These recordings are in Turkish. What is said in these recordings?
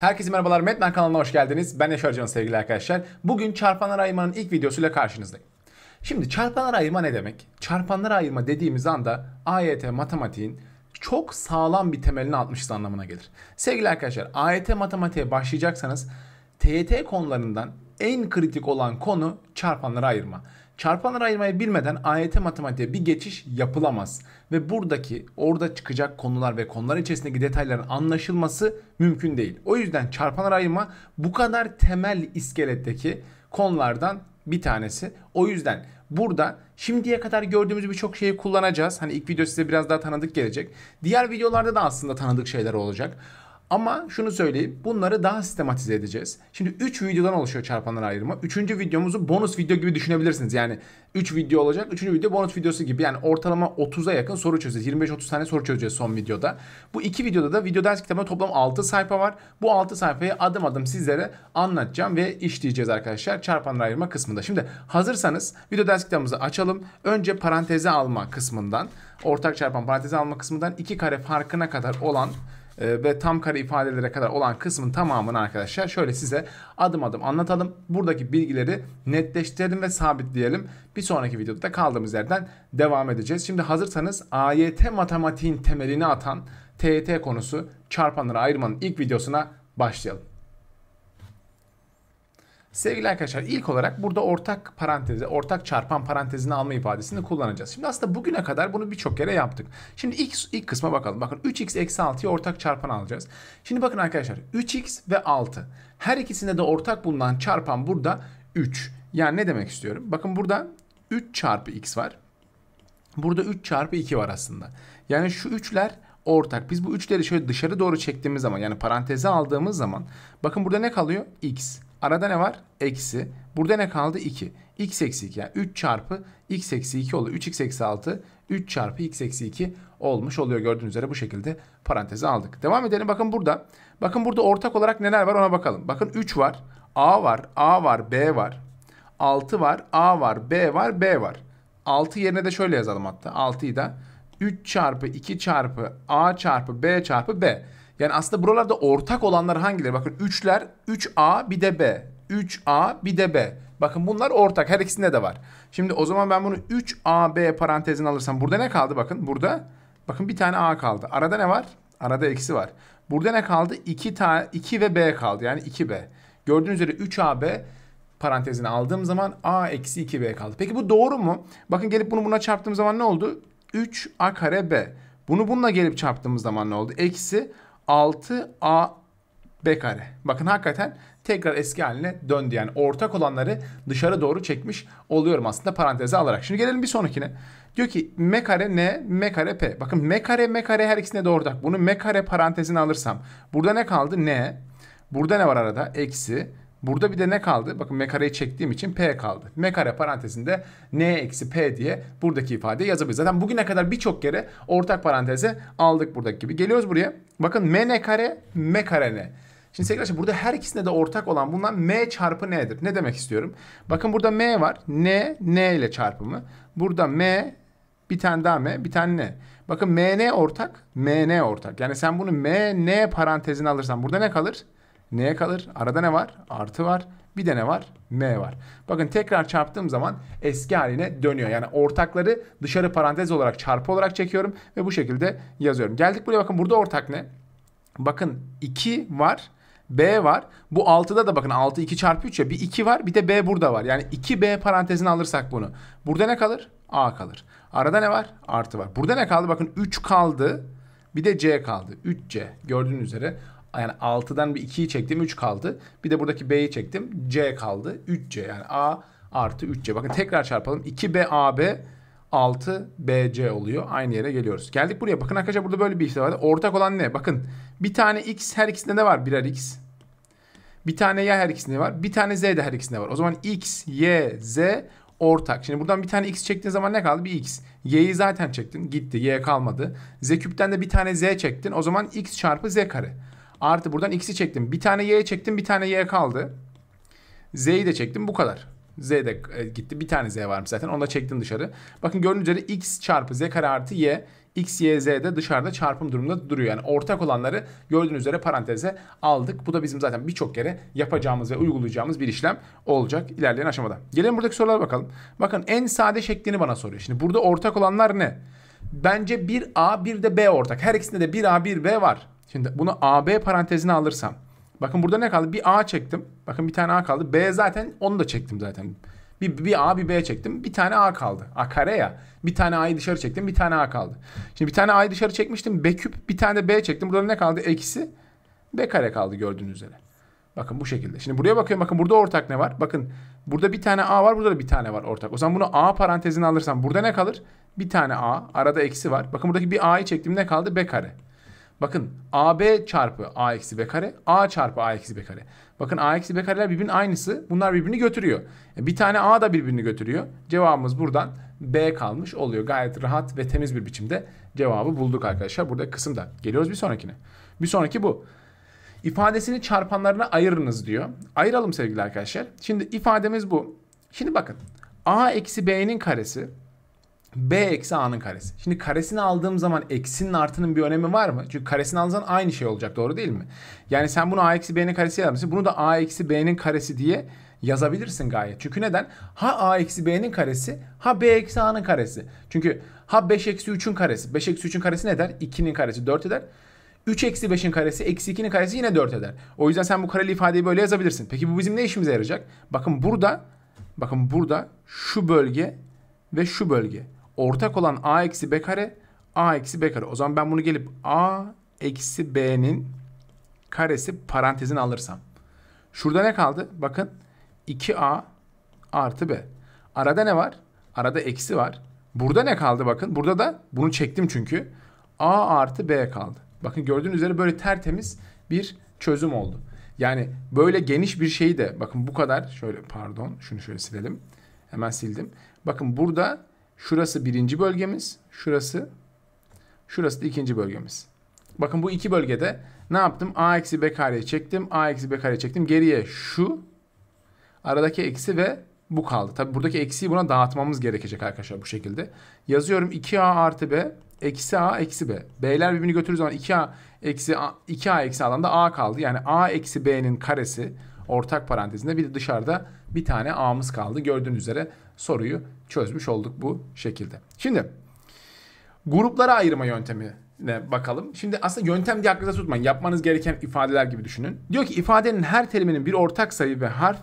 Herkese merhabalar. Medmen kanalına hoş geldiniz. Ben Yaşar Can sevgili arkadaşlar. Bugün çarpanlar ayırmanın ilk videosuyla karşınızdayım. Şimdi çarpanlar ayırma ne demek? Çarpanlar ayırma dediğimiz anda AYT matematiğin çok sağlam bir temelini atmışız anlamına gelir. Sevgili arkadaşlar AYT matematiğe başlayacaksanız TYT konularından en kritik olan konu çarpanları ayırma. Çarpanları ayırmayı bilmeden AYT matematiğe bir geçiş yapılamaz. Ve buradaki orada çıkacak konular ve konular içerisindeki detayların anlaşılması mümkün değil. O yüzden çarpanları ayırma bu kadar temel iskeletteki konulardan bir tanesi. O yüzden burada şimdiye kadar gördüğümüz birçok şeyi kullanacağız. Hani ilk video size biraz daha tanıdık gelecek. Diğer videolarda da aslında tanıdık şeyler olacak. Ama şunu söyleyeyim bunları daha sistematize edeceğiz. Şimdi 3 videodan oluşuyor çarpanlar ayrımı. 3. videomuzu bonus video gibi düşünebilirsiniz. Yani 3 video olacak 3. video bonus videosu gibi. Yani ortalama 30'a yakın soru çözeceğiz. 25-30 tane soru çözeceğiz son videoda. Bu iki videoda da video ders kitabında toplam 6 sayfa var. Bu 6 sayfayı adım adım sizlere anlatacağım ve işleyeceğiz arkadaşlar çarpanlar ayırma kısmında. Şimdi hazırsanız video ders kitabımızı açalım. Önce paranteze alma kısmından ortak çarpan paranteze alma kısmından 2 kare farkına kadar olan ee, ve tam kare ifadelere kadar olan kısmın tamamını arkadaşlar şöyle size adım adım anlatalım. Buradaki bilgileri netleştirelim ve sabitleyelim. Bir sonraki videoda da kaldığımız yerden devam edeceğiz. Şimdi hazırsanız AYT matematiğin temelini atan TET konusu çarpanları ayırmanın ilk videosuna başlayalım. Sevgili arkadaşlar ilk olarak burada ortak parantezi, ortak çarpan parantezini alma ifadesini kullanacağız. Şimdi aslında bugüne kadar bunu birçok kere yaptık. Şimdi ilk, ilk kısma bakalım. Bakın 3x eksi 6'ya ortak çarpan alacağız. Şimdi bakın arkadaşlar 3x ve 6. Her ikisinde de ortak bulunan çarpan burada 3. Yani ne demek istiyorum? Bakın burada 3 çarpı x var. Burada 3 çarpı 2 var aslında. Yani şu 3'ler ortak. Biz bu 3'leri şöyle dışarı doğru çektiğimiz zaman yani paranteze aldığımız zaman bakın burada ne kalıyor? x. Arada ne var? Eksi. Burada ne kaldı? 2. x eksi 2 yani 3 çarpı x eksi 2 oluyor. 3x eksi 6 3 çarpı x eksi 2 olmuş oluyor. Gördüğünüz üzere bu şekilde paranteze aldık. Devam edelim bakın burada. Bakın burada ortak olarak neler var ona bakalım. Bakın 3 var. A var. A var. B var. 6 var. A var. B var. B var. 6 yerine de şöyle yazalım hatta. 6'yı da 3 çarpı 2 çarpı A çarpı B çarpı B. Yani aslında buralarda ortak olanlar hangileri? Bakın 3'ler 3A bir de B. 3A bir de B. Bakın bunlar ortak. Her ikisinde de var. Şimdi o zaman ben bunu 3AB parantezine alırsam burada ne kaldı bakın? Burada bakın bir tane A kaldı. Arada ne var? Arada eksi var. Burada ne kaldı? 2 tane 2 ve B kaldı. Yani 2B. Gördüğünüz üzere 3AB parantezine aldığım zaman A eksi 2B kaldı. Peki bu doğru mu? Bakın gelip bunu buna çarptığım zaman ne oldu? 3A kare B. Bunu bununla gelip çarptığımız zaman ne oldu? Eksi 6a b kare. Bakın hakikaten tekrar eski haline döndü. Yani ortak olanları dışarı doğru çekmiş oluyorum aslında paranteze alarak. Şimdi gelelim bir sonrakine. Diyor ki m kare n, m kare p. Bakın m kare m kare her ikisine de ortak. Bunu m kare parantezine alırsam burada ne kaldı? n. Burada ne var arada? Eksi Burada bir de ne kaldı? Bakın m kareyi çektiğim için p kaldı. m kare parantezinde n eksi p diye buradaki ifade yazabiliriz. Zaten bugüne kadar birçok kere ortak paranteze aldık buradaki gibi. Geliyoruz buraya. Bakın m ne kare m kare n. Şimdi sevgili arkadaşlar burada her ikisinde de ortak olan bundan m çarpı n'dir. Ne demek istiyorum? Bakın burada m var. n n ile çarpımı. Burada m bir tane daha m bir tane n. Bakın mn ortak mn ortak. Yani sen bunu mn parantezine alırsan burada ne kalır? Neye kalır. Arada ne var? Artı var. Bir de ne var? M var. Bakın tekrar çarptığım zaman eski haline dönüyor. Yani ortakları dışarı parantez olarak çarpı olarak çekiyorum ve bu şekilde yazıyorum. Geldik buraya bakın burada ortak ne? Bakın 2 var. B var. Bu 6'da da bakın 6 2 çarpı 3 ya bir 2 var bir de B burada var. Yani 2B parantezine alırsak bunu. Burada ne kalır? A kalır. Arada ne var? Artı var. Burada ne kaldı? Bakın 3 kaldı. Bir de C kaldı. 3C gördüğünüz üzere yani 6'dan bir 2'yi çektim 3 kaldı. Bir de buradaki B'yi çektim C kaldı 3C yani A artı 3C. Bakın tekrar çarpalım 2B AB 6 BC oluyor. Aynı yere geliyoruz. Geldik buraya. Bakın arkadaşlar burada böyle bir işlem var. Ortak olan ne? Bakın bir tane X her ikisinde de var? Birer X. Bir tane Y her ikisinde var. Bir tane Z de her ikisinde var. O zaman X, Y, Z ortak. Şimdi buradan bir tane X çektiğin zaman ne kaldı? Bir X. Y'yi zaten çektin. Gitti. Y kalmadı. Z küpten de bir tane Z çektin. O zaman X çarpı Z kare. Artı buradan x'i çektim. Bir tane y çektim bir tane y kaldı. Z'yi de çektim bu kadar. Z de e, gitti. Bir tane Z varmış zaten. Onu da çektim dışarı. Bakın gördüğünüz üzere X çarpı Z kare artı Y. X, Y, Z de dışarıda çarpım durumunda duruyor. Yani ortak olanları gördüğünüz üzere paranteze aldık. Bu da bizim zaten birçok kere yapacağımız ve uygulayacağımız bir işlem olacak ilerleyen aşamada. Gelelim buradaki sorulara bakalım. Bakın en sade şeklini bana soruyor. Şimdi burada ortak olanlar ne? Bence bir a bir de B ortak. Her ikisinde de bir a bir b var. Şimdi bunu AB parantezine alırsam. Bakın burada ne kaldı? Bir A çektim. Bakın bir tane A kaldı. B zaten onu da çektim zaten. Bir, bir A bir B çektim. Bir tane A kaldı. A kare ya. Bir tane A'yı dışarı çektim. Bir tane A kaldı. Şimdi bir tane A'yı dışarı çekmiştim. B küp. Bir tane de B çektim. Burada ne kaldı? Eksi. B kare kaldı gördüğünüz üzere. Bakın bu şekilde. Şimdi buraya bakıyorum. Bakın burada ortak ne var? Bakın burada bir tane A var. Burada da bir tane var ortak. O zaman bunu A parantezine alırsam burada ne kalır? Bir tane A. Arada eksi var. Bakın buradaki bir A'yı çektim. Ne kaldı? B kare. Bakın AB çarpı A eksi B kare, A çarpı A eksi B kare. Bakın A eksi B kareler birbirinin aynısı. Bunlar birbirini götürüyor. E, bir tane A da birbirini götürüyor. Cevabımız buradan B kalmış oluyor. Gayet rahat ve temiz bir biçimde cevabı bulduk arkadaşlar. Burada kısımda. Geliyoruz bir sonrakine. Bir sonraki bu. İfadesini çarpanlarına ayırınız diyor. Ayıralım sevgili arkadaşlar. Şimdi ifademiz bu. Şimdi bakın. A eksi B'nin karesi B eksi A'nın karesi. Şimdi karesini aldığım zaman eksinin artının bir önemi var mı? Çünkü karesini alırsan aynı şey olacak doğru değil mi? Yani sen bunu A eksi B'nin karesi yazmışsın. Bunu da A eksi B'nin karesi diye yazabilirsin gayet. Çünkü neden? Ha A eksi B'nin karesi ha B eksi A'nın karesi. Çünkü ha 5 eksi 3'ün karesi. 5 eksi 3'ün karesi ne der? 2'nin karesi 4 eder. 3 eksi 5'in karesi eksi 2'nin karesi yine 4 eder. O yüzden sen bu kareli ifadeyi böyle yazabilirsin. Peki bu bizim ne işimize yarayacak? Bakın burada bakın burada şu bölge ve şu bölge ortak olan a eksi b kare a eksi b kare. O zaman ben bunu gelip a eksi b'nin karesi parantezin alırsam. Şurada ne kaldı? Bakın 2a artı b. Arada ne var? Arada eksi var. Burada ne kaldı bakın. Burada da bunu çektim çünkü. a artı b kaldı. Bakın gördüğünüz üzere böyle tertemiz bir çözüm oldu. Yani böyle geniş bir şeyi de bakın bu kadar şöyle pardon şunu şöyle silelim. Hemen sildim. Bakın burada Şurası birinci bölgemiz. Şurası. Şurası da ikinci bölgemiz. Bakın bu iki bölgede ne yaptım? A eksi B kareye çektim. A eksi B kareye çektim. Geriye şu. Aradaki eksi ve bu kaldı. Tabi buradaki eksiyi buna dağıtmamız gerekecek arkadaşlar bu şekilde. Yazıyorum 2A artı B eksi A eksi B. B'ler birbirini götürür zaman 2A eksi A, 2A eksi alanda A kaldı. Yani A eksi B'nin karesi ortak parantezinde bir de dışarıda bir tane A'mız kaldı. Gördüğünüz üzere soruyu çözmüş olduk bu şekilde. Şimdi gruplara ayırma yöntemine bakalım. Şimdi aslında yöntem diye aklınıza tutmayın. Yapmanız gereken ifadeler gibi düşünün. Diyor ki ifadenin her teriminin bir ortak sayı ve harf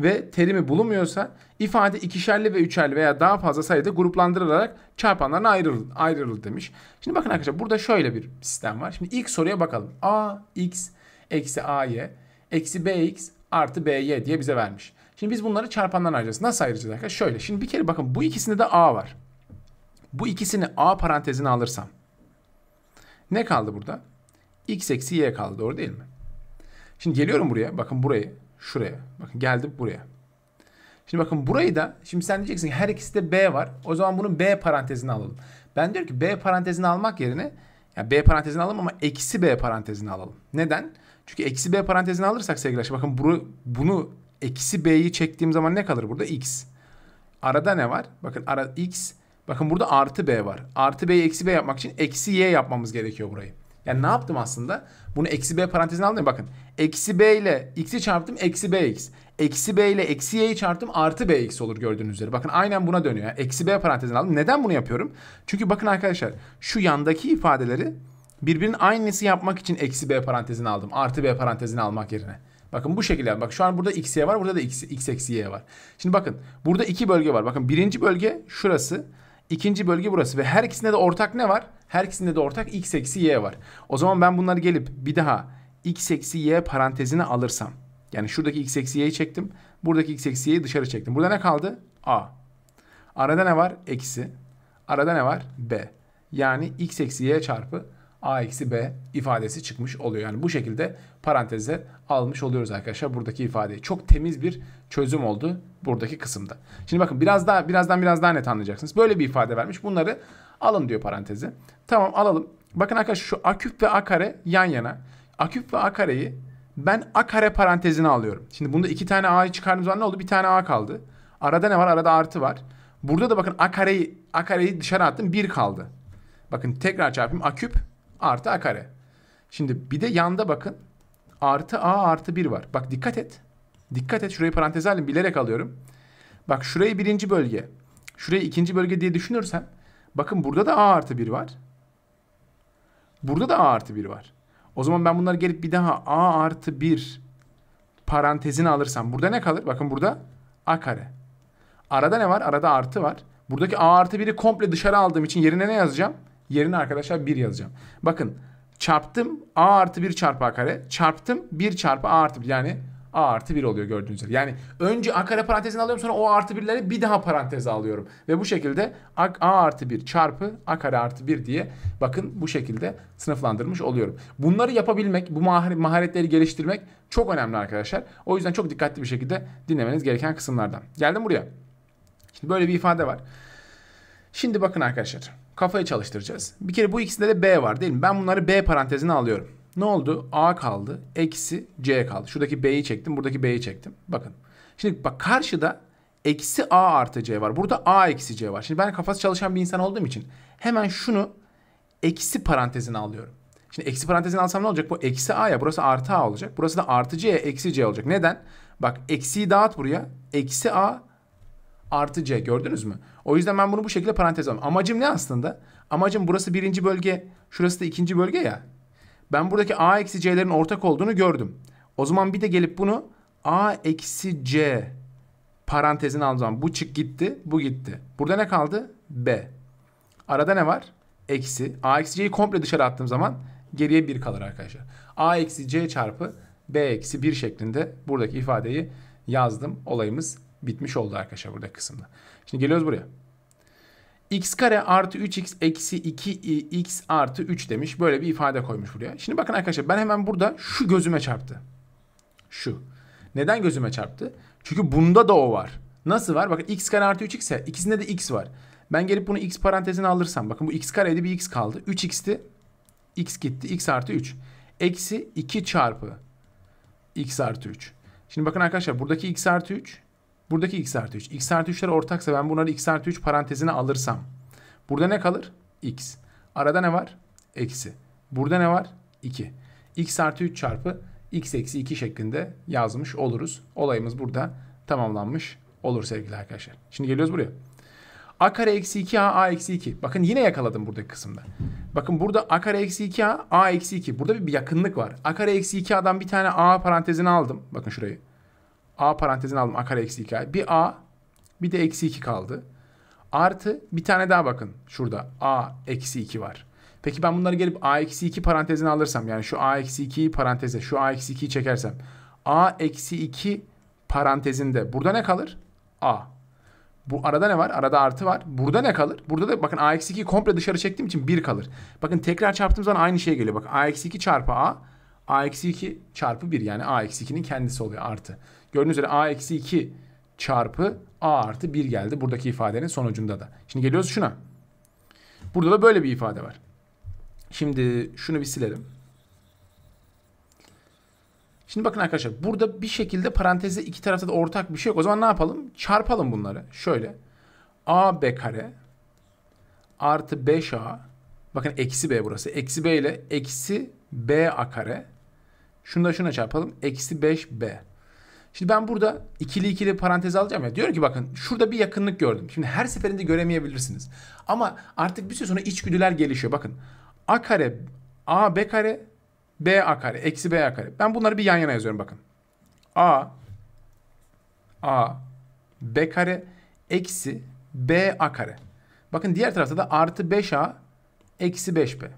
ve terimi bulunmuyorsa ifade ikişerli ve üçerli veya daha fazla sayıda gruplandırılarak çarpanlarına ayrılır, ayrılır demiş. Şimdi bakın arkadaşlar burada şöyle bir sistem var. Şimdi ilk soruya bakalım. A, x, eksi a y eksi b x artı b y diye bize vermiş. Şimdi biz bunları çarpandan ayıracağız. Nasıl ayıracağız arkadaşlar? Şöyle. Şimdi bir kere bakın bu ikisinde de A var. Bu ikisini A parantezine alırsam ne kaldı burada? X eksi Y kaldı. Doğru değil mi? Şimdi geliyorum buraya. Bakın burayı. Şuraya. Bakın geldim buraya. Şimdi bakın burayı da şimdi sen diyeceksin her ikisi de B var. O zaman bunun B parantezini alalım. Ben diyorum ki B parantezini almak yerine yani B parantezini alalım ama eksi B parantezini alalım. Neden? Çünkü eksi B parantezini alırsak sevgili arkadaşlar bakın bunu eksi b'yi çektiğim zaman ne kalır burada? x. Arada ne var? Bakın ara x. Bakın burada artı b var. Artı b'yi eksi b yapmak için eksi y yapmamız gerekiyor burayı. Yani ne yaptım aslında? Bunu eksi b parantezine aldım ya bakın. Eksi b ile x'i çarptım eksi bx. Eksi b ile eksi y'yi çarptım artı bx olur gördüğünüz üzere. Bakın aynen buna dönüyor. Yani eksi b parantezine aldım. Neden bunu yapıyorum? Çünkü bakın arkadaşlar şu yandaki ifadeleri birbirinin aynısı yapmak için eksi b parantezine aldım. Artı b parantezine almak yerine. Bakın bu şekilde. Bak şu an burada x'ye var. Burada da x, x eksi y var. Şimdi bakın burada iki bölge var. Bakın birinci bölge şurası. ikinci bölge burası. Ve her ikisinde de ortak ne var? Her ikisinde de ortak x eksi y var. O zaman ben bunları gelip bir daha x eksi y parantezine alırsam. Yani şuradaki x eksi y'yi çektim. Buradaki x eksi y'yi dışarı çektim. Burada ne kaldı? A. Arada ne var? Eksi. Arada ne var? B. Yani x eksi y çarpı a eksi b ifadesi çıkmış oluyor. Yani bu şekilde paranteze almış oluyoruz arkadaşlar buradaki ifadeyi. Çok temiz bir çözüm oldu buradaki kısımda. Şimdi bakın biraz daha birazdan biraz daha net anlayacaksınız. Böyle bir ifade vermiş. Bunları alın diyor paranteze. Tamam alalım. Bakın arkadaşlar şu a küp ve a kare yan yana. A küp ve a kareyi ben a kare parantezine alıyorum. Şimdi bunda iki tane a'yı çıkardığımız zaman ne oldu? Bir tane a kaldı. Arada ne var? Arada artı var. Burada da bakın a kareyi, a kareyi dışarı attım. bir kaldı. Bakın tekrar çarpayım. A küp artı a kare. Şimdi bir de yanda bakın artı a artı 1 var. Bak dikkat et. Dikkat et şurayı parantez halim bilerek alıyorum. Bak şurayı birinci bölge. Şurayı ikinci bölge diye düşünürsem. Bakın burada da a artı 1 var. Burada da a artı 1 var. O zaman ben bunları gelip bir daha a artı 1 parantezini alırsam. Burada ne kalır? Bakın burada a kare. Arada ne var? Arada artı var. Buradaki a artı 1'i komple dışarı aldığım için yerine ne yazacağım? Yerine arkadaşlar 1 yazacağım. Bakın çarptım a artı 1 çarpı a kare. Çarptım 1 çarpı a artı 1. Yani a artı 1 oluyor gördüğünüz üzere. Yani önce a kare parantezini alıyorum sonra o artı 1'leri bir daha paranteze alıyorum. Ve bu şekilde a, a artı 1 çarpı a kare artı 1 diye bakın bu şekilde sınıflandırmış oluyorum. Bunları yapabilmek, bu maharetleri geliştirmek çok önemli arkadaşlar. O yüzden çok dikkatli bir şekilde dinlemeniz gereken kısımlardan. Geldim buraya. Şimdi böyle bir ifade var. Şimdi bakın arkadaşlar. Kafayı çalıştıracağız. Bir kere bu ikisinde de B var değil mi? Ben bunları B parantezine alıyorum. Ne oldu? A kaldı. Eksi C kaldı. Şuradaki B'yi çektim. Buradaki B'yi çektim. Bakın. Şimdi bak karşıda eksi A artı C var. Burada A eksi C var. Şimdi ben kafası çalışan bir insan olduğum için hemen şunu eksi parantezine alıyorum. Şimdi eksi parantezine alsam ne olacak? Bu eksi A ya. Burası artı A olacak. Burası da artı C eksi C olacak. Neden? Bak eksiyi dağıt buraya. Eksi A artı C gördünüz mü? O yüzden ben bunu bu şekilde parantez alıyorum. Amacım ne aslında? Amacım burası birinci bölge, şurası da ikinci bölge ya. Ben buradaki a eksi c'lerin ortak olduğunu gördüm. O zaman bir de gelip bunu a eksi c parantezin aldığım zaman bu çık gitti, bu gitti. Burada ne kaldı? b. Arada ne var? Eksi. a eksi c'yi komple dışarı attığım zaman geriye 1 kalır arkadaşlar. a eksi c çarpı b eksi 1 şeklinde buradaki ifadeyi yazdım. Olayımız Bitmiş oldu arkadaşlar burada kısımda. Şimdi geliyoruz buraya. x kare artı 3x eksi 2x artı 3 demiş. Böyle bir ifade koymuş buraya. Şimdi bakın arkadaşlar ben hemen burada şu gözüme çarptı. Şu. Neden gözüme çarptı? Çünkü bunda da o var. Nasıl var? Bakın x kare artı 3x ise ikisinde de x var. Ben gelip bunu x parantezine alırsam bakın bu x kareydi bir x kaldı. 3x'ti. x gitti. x artı 3. Eksi 2 çarpı x artı 3. Şimdi bakın arkadaşlar buradaki x artı 3 Buradaki x artı 3. x artı 3'ler ortaksa ben bunları x artı 3 parantezine alırsam. Burada ne kalır? x. Arada ne var? Eksi. Burada ne var? 2. x artı 3 çarpı x eksi 2 şeklinde yazmış oluruz. Olayımız burada tamamlanmış olur sevgili arkadaşlar. Şimdi geliyoruz buraya. A kare eksi 2A A eksi 2. Bakın yine yakaladım buradaki kısımda. Bakın burada A kare eksi 2A A eksi 2. Burada bir yakınlık var. A kare eksi 2A'dan bir tane A parantezine aldım. Bakın şurayı. A parantezine aldım a kare eksi 2 Bir a bir de eksi 2 kaldı. Artı bir tane daha bakın şurada a eksi 2 var. Peki ben bunları gelip a eksi 2 parantezine alırsam yani şu a eksi 2 paranteze şu a eksi 2'yi çekersem a eksi 2 parantezinde burada ne kalır? a. Bu arada ne var? Arada artı var. Burada ne kalır? Burada da bakın a eksi 2'yi komple dışarı çektiğim için 1 kalır. Bakın tekrar çarptığım zaman aynı şey geliyor. Bakın a eksi 2 çarpı a a eksi 2 çarpı 1 yani a eksi 2'nin kendisi oluyor artı. Gördüğünüz üzere a eksi 2 çarpı a artı 1 geldi. Buradaki ifadenin sonucunda da. Şimdi geliyoruz şuna. Burada da böyle bir ifade var. Şimdi şunu bir silelim. Şimdi bakın arkadaşlar burada bir şekilde parantezde iki tarafta da ortak bir şey yok. O zaman ne yapalım? Çarpalım bunları. Şöyle. a b kare artı 5A bakın eksi B burası. Eksi B ile eksi B a kare. Şunu da şuna çarpalım. Eksi 5B. Şimdi ben burada ikili ikili parantez alacağım ya. diyorum ki bakın şurada bir yakınlık gördüm. Şimdi her seferinde göremeyebilirsiniz. Ama artık bir süre sonra içgüdüler gelişiyor. Bakın a kare a b kare b a kare eksi b a kare. Ben bunları bir yan yana yazıyorum bakın. a a b kare eksi b a kare. Bakın diğer tarafta da artı 5a eksi 5b.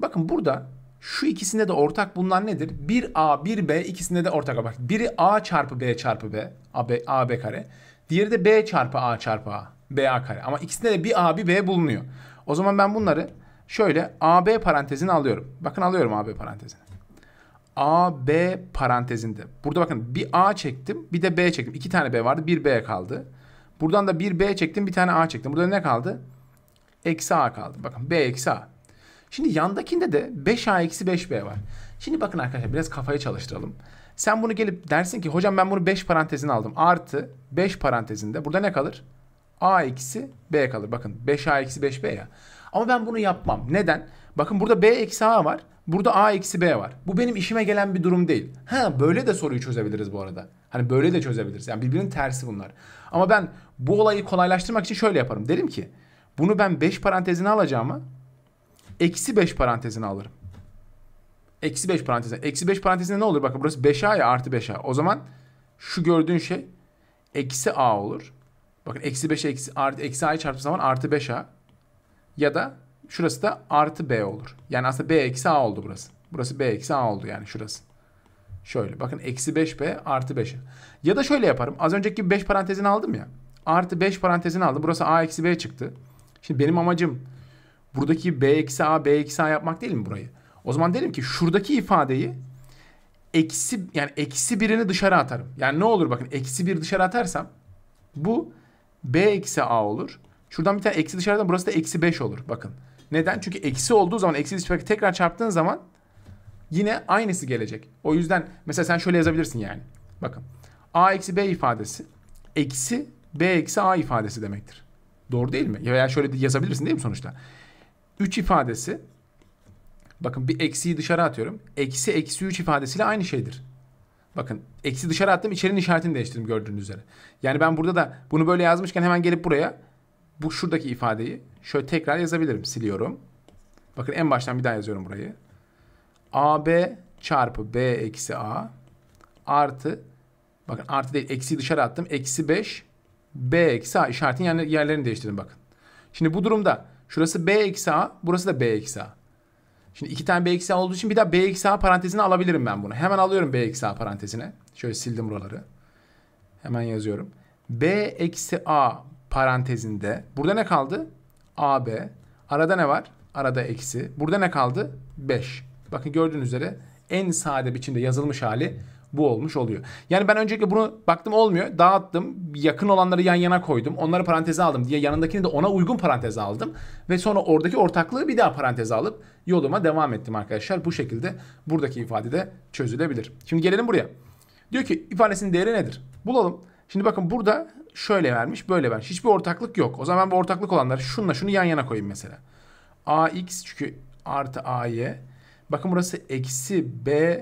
Bakın burada şu ikisinde de ortak bunlar nedir? 1A, 1B ikisinde de ortak. Bak biri A çarpı B çarpı B. AB, AB kare. Diğeri de B çarpı A çarpı A. BA kare. Ama ikisinde de bir A bir B bulunuyor. O zaman ben bunları şöyle AB parantezini alıyorum. Bakın alıyorum AB parantezini. AB parantezinde. Burada bakın bir A çektim bir de B çektim. İki tane B vardı bir B kaldı. Buradan da bir B çektim bir tane A çektim. Burada ne kaldı? Eksi A kaldı. Bakın B eksi A. Şimdi yandakinde de 5A eksi 5B var. Şimdi bakın arkadaşlar biraz kafayı çalıştıralım. Sen bunu gelip dersin ki hocam ben bunu 5 parantezine aldım. Artı 5 parantezinde burada ne kalır? A eksi B kalır. Bakın 5A eksi 5B ya. Ama ben bunu yapmam. Neden? Bakın burada B eksi A var. Burada A eksi B var. Bu benim işime gelen bir durum değil. Ha böyle de soruyu çözebiliriz bu arada. Hani böyle de çözebiliriz. Yani birbirinin tersi bunlar. Ama ben bu olayı kolaylaştırmak için şöyle yaparım. Derim ki bunu ben 5 parantezine alacağıma eksi 5 parantezini alırım. Eksi 5 parantezine. Eksi 5 parantezine ne olur? Bakın burası 5a ya artı 5a. O zaman şu gördüğün şey eksi a olur. Bakın eksi 5 eksi, artı, eksi a'yı çarptığı zaman artı 5a. Ya da şurası da artı b olur. Yani aslında b eksi a oldu burası. Burası b eksi a oldu yani şurası. Şöyle bakın eksi 5b artı 5. Ya da şöyle yaparım. Az önceki 5 parantezini aldım ya. Artı 5 parantezini aldım. Burası a eksi b çıktı. Şimdi benim amacım buradaki b eksi a b eksi a yapmak değil mi burayı? O zaman derim ki şuradaki ifadeyi eksi yani eksi birini dışarı atarım. Yani ne olur bakın eksi bir dışarı atarsam bu b eksi a olur. Şuradan bir tane eksi dışarıdan burası da eksi 5 olur. Bakın. Neden? Çünkü eksi olduğu zaman eksi dışarı tekrar çarptığın zaman yine aynısı gelecek. O yüzden mesela sen şöyle yazabilirsin yani. Bakın. a eksi b ifadesi eksi b eksi a ifadesi demektir. Doğru değil mi? Ya Veya şöyle de yazabilirsin değil mi sonuçta? 3 ifadesi bakın bir eksiyi dışarı atıyorum. Eksi eksi 3 ifadesiyle aynı şeydir. Bakın eksi dışarı attım içerinin işaretini değiştirdim gördüğünüz üzere. Yani ben burada da bunu böyle yazmışken hemen gelip buraya bu şuradaki ifadeyi şöyle tekrar yazabilirim. Siliyorum. Bakın en baştan bir daha yazıyorum burayı. AB çarpı B eksi A artı bakın artı değil eksi dışarı attım. Eksi 5 B eksi A işaretin yerlerini değiştirdim bakın. Şimdi bu durumda Şurası B eksi A. Burası da B eksi A. Şimdi iki tane B eksi A olduğu için bir daha B eksi A parantezine alabilirim ben bunu. Hemen alıyorum B eksi A parantezine. Şöyle sildim buraları. Hemen yazıyorum. B eksi A parantezinde. Burada ne kaldı? AB. Arada ne var? Arada eksi. Burada ne kaldı? 5. Bakın gördüğünüz üzere en sade biçimde yazılmış hali bu olmuş oluyor. Yani ben öncelikle bunu baktım olmuyor. Dağıttım. Yakın olanları yan yana koydum. Onları paranteze aldım diye yanındakini de ona uygun paranteze aldım. Ve sonra oradaki ortaklığı bir daha paranteze alıp yoluma devam ettim arkadaşlar. Bu şekilde buradaki ifade de çözülebilir. Şimdi gelelim buraya. Diyor ki ifadesinin değeri nedir? Bulalım. Şimdi bakın burada şöyle vermiş böyle vermiş. Hiçbir ortaklık yok. O zaman ben bu ortaklık olanları şunla şunu yan yana koyayım mesela. AX çünkü artı AY. Bakın burası eksi B